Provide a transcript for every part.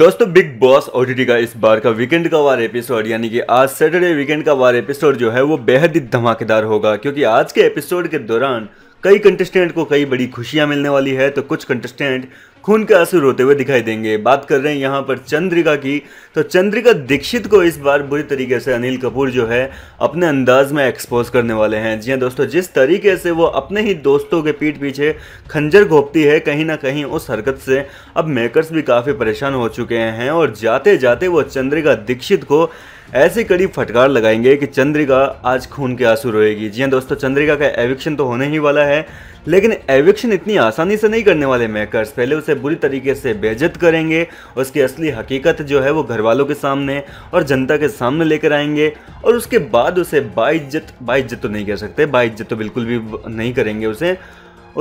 दोस्तों big boss ओ का इस बार का वीकेंड का वार एपिसोड यानी कि आज सैटरडे वीकेंड का वार एपिसोड जो है वो बेहद ही धमाकेदार होगा क्योंकि आज के एपिसोड के दौरान कई कंटेस्टेंट को कई बड़ी खुशियां मिलने वाली है तो कुछ कंटेस्टेंट खून के आंसू रोते हुए दिखाई देंगे बात कर रहे हैं यहाँ पर चंद्रिका की तो चंद्रिका दीक्षित को इस बार बुरी तरीके से अनिल कपूर जो है अपने अंदाज में एक्सपोज करने वाले हैं जी हाँ दोस्तों जिस तरीके से वो अपने ही दोस्तों के पीठ पीछे खंजर घोपती है कहीं ना कहीं उस हरकत से अब मेकर्स भी काफ़ी परेशान हो चुके हैं और जाते जाते वो चंद्रिका दीक्षित को ऐसे कड़ी फटकार लगाएंगे कि चंद्रिका आज खून के आंसू रोएगी जी हाँ दोस्तों चंद्रिका का एविक्शन तो होने ही वाला है लेकिन एविक्शन इतनी आसानी से नहीं करने वाले मेकर्स पहले उसे बुरी तरीके से बेजत करेंगे उसकी असली हकीकत जो है वो घर वालों के सामने और जनता के सामने लेकर आएंगे और उसके बाद उसे बाइज्जत बाइज्जत तो नहीं कर सकते बाइज्जत तो बिल्कुल भी नहीं करेंगे उसे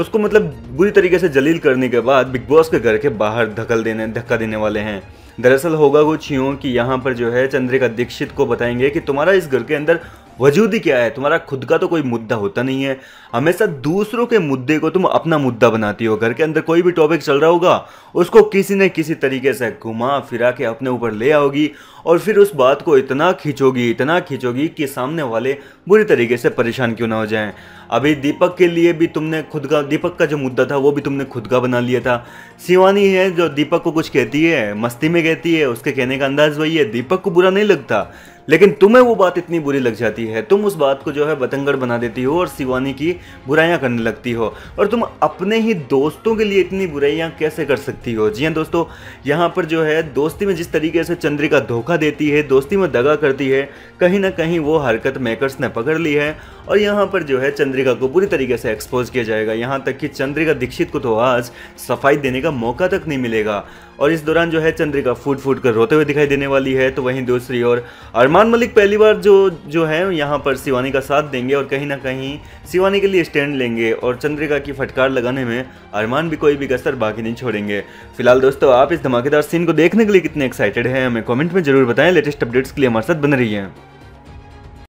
उसको मतलब बुरी तरीके से जलील करने के बाद बिग बॉस के घर के बाहर धकल देने धक्का देने वाले हैं दरअसल होगा कुछ यूँ कि यहाँ पर जो है चंद्रिका दीक्षित को बताएंगे कि तुम्हारा इस घर के अंदर वजूद ही क्या है तुम्हारा खुद का तो कोई मुद्दा होता नहीं है हमेशा दूसरों के मुद्दे को तुम अपना मुद्दा बनाती हो घर के अंदर कोई भी टॉपिक चल रहा होगा उसको किसी न किसी तरीके से घुमा फिरा के अपने ऊपर ले आओगी और फिर उस बात को इतना खींचोगी इतना खींचोगी कि सामने वाले बुरी तरीके से परेशान क्यों ना हो जाएं अभी दीपक के लिए भी तुमने खुद का दीपक का जो मुद्दा था वो भी तुमने खुद का बना लिया था शिवानी है जो दीपक को कुछ कहती है मस्ती में कहती है उसके कहने का अंदाज वही है दीपक को बुरा नहीं लगता लेकिन तुम्हें वो बात इतनी बुरी लग जाती है तुम उस बात को जो है बतंगड़ बना देती हो और शिवानी की बुराइयाँ करने लगती हो और तुम अपने ही दोस्तों के लिए इतनी बुराइयाँ कैसे कर सकती हो जी हाँ दोस्तों यहाँ पर जो है दोस्ती में जिस तरीके से चंद्रिका धोखा देती है दोस्ती में दगा करती है कहीं ना कहीं वो हरकत मेकर्स ने पकड़ ली है और यहाँ पर जो है चंद्रिका को बुरी तरीके से एक्सपोज किया जाएगा यहाँ तक कि चंद्रिका दीक्षित को तो आज सफाई देने का मौका तक नहीं मिलेगा और इस दौरान जो है चंद्रिका फूट फूट कर रोते हुए दिखाई देने वाली है तो वहीं दूसरी ओर अरमान अरमान मलिक पहली बार जो जो है यहाँ पर शिवानी का साथ देंगे और कहीं ना कहीं शिवानी के लिए स्टैंड लेंगे और चंद्रिका की फटकार लगाने में अरमान भी कोई भी कसर बाकी नहीं छोड़ेंगे फिलहाल दोस्तों आप इस धमाकेदार सीन को देखने के लिए कितने एक्साइटेड हैं हमें कमेंट में जरूर बताएं लेटेस्ट अपडेट्स के लिए हमारे साथ बन रही है